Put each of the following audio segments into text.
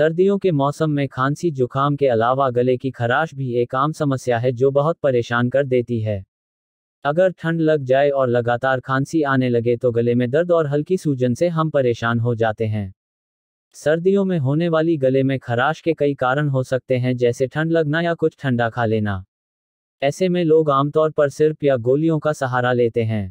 सर्दियों के मौसम में खांसी जुकाम के अलावा गले की खराश भी एक आम समस्या है जो बहुत परेशान कर देती है अगर ठंड लग जाए और लगातार खांसी आने लगे तो गले में दर्द और हल्की सूजन से हम परेशान हो जाते हैं सर्दियों में होने वाली गले में खराश के कई कारण हो सकते हैं जैसे ठंड लगना या कुछ ठंडा खा लेना ऐसे में लोग आमतौर पर सिर्फ या गोलियों का सहारा लेते हैं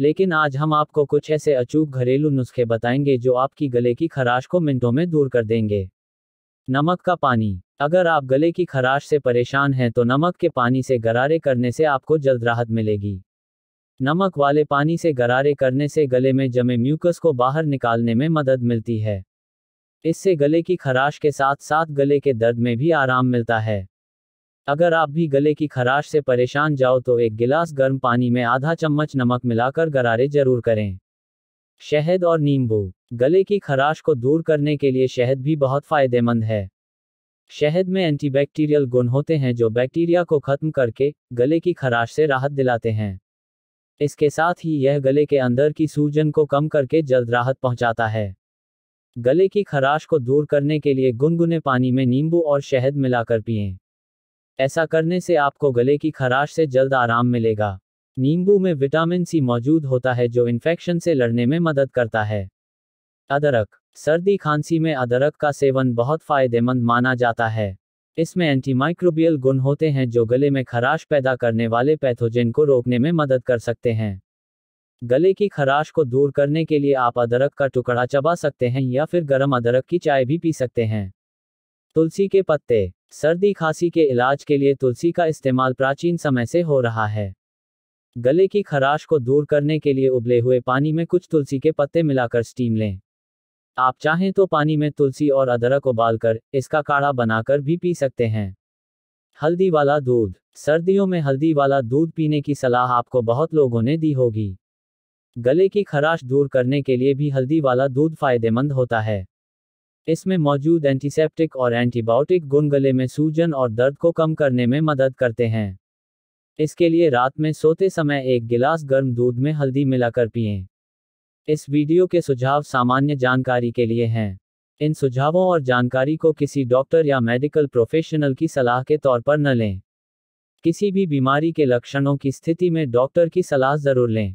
लेकिन आज हम आपको कुछ ऐसे अचूक घरेलू नुस्खे बताएंगे जो आपकी गले की खराश को मिनटों में दूर कर देंगे नमक का पानी अगर आप गले की खराश से परेशान हैं तो नमक के पानी से गरारे करने से आपको जल्द राहत मिलेगी नमक वाले पानी से गरारे करने से गले में जमे म्यूकस को बाहर निकालने में मदद मिलती है इससे गले की खराश के साथ साथ गले के दर्द में भी आराम मिलता है अगर आप भी गले की खराश से परेशान जाओ तो एक गिलास गर्म पानी में आधा चम्मच नमक मिलाकर गरारे जरूर करें शहद और नींबू गले की खराश को दूर करने के लिए शहद भी बहुत फायदेमंद है शहद में एंटीबैक्टीरियल गुण होते हैं जो बैक्टीरिया को खत्म करके गले की खराश से राहत दिलाते हैं इसके साथ ही यह गले के अंदर की सूजन को कम करके जल्द राहत पहुंचाता है गले की खराश को दूर करने के लिए गुनगुने पानी में नींबू और शहद मिलाकर पिएं ऐसा करने से आपको गले की खराश से जल्द आराम मिलेगा नींबू में विटामिन सी मौजूद होता है जो इन्फेक्शन से लड़ने में मदद करता है अदरक सर्दी खांसी में अदरक का सेवन बहुत फायदेमंद माना जाता है इसमें एंटीमाइक्रोबियल गुण होते हैं जो गले में खराश पैदा करने वाले पैथोजेन को रोकने में मदद कर सकते हैं गले की खराश को दूर करने के लिए आप अदरक का टुकड़ा चबा सकते हैं या फिर गर्म अदरक की चाय भी पी सकते हैं तुलसी के पत्ते सर्दी खांसी के इलाज के लिए तुलसी का इस्तेमाल प्राचीन समय से हो रहा है गले की खराश को दूर करने के लिए उबले हुए पानी में कुछ तुलसी के पत्ते मिलाकर स्टीम लें आप चाहें तो पानी में तुलसी और अदरक उबालकर इसका काढ़ा बनाकर भी पी सकते हैं हल्दी वाला दूध सर्दियों में हल्दी वाला दूध पीने की सलाह आपको बहुत लोगों ने दी होगी गले की खराश दूर करने के लिए भी हल्दी वाला दूध फायदेमंद होता है इसमें मौजूद एंटीसेप्टिक और एंटीबायोटिक गुण गले में सूजन और दर्द को कम करने में मदद करते हैं इसके लिए रात में सोते समय एक गिलास गर्म दूध में हल्दी मिलाकर पिएं। इस वीडियो के सुझाव सामान्य जानकारी के लिए हैं इन सुझावों और जानकारी को किसी डॉक्टर या मेडिकल प्रोफेशनल की सलाह के तौर पर न लें किसी भी बीमारी के लक्षणों की स्थिति में डॉक्टर की सलाह जरूर लें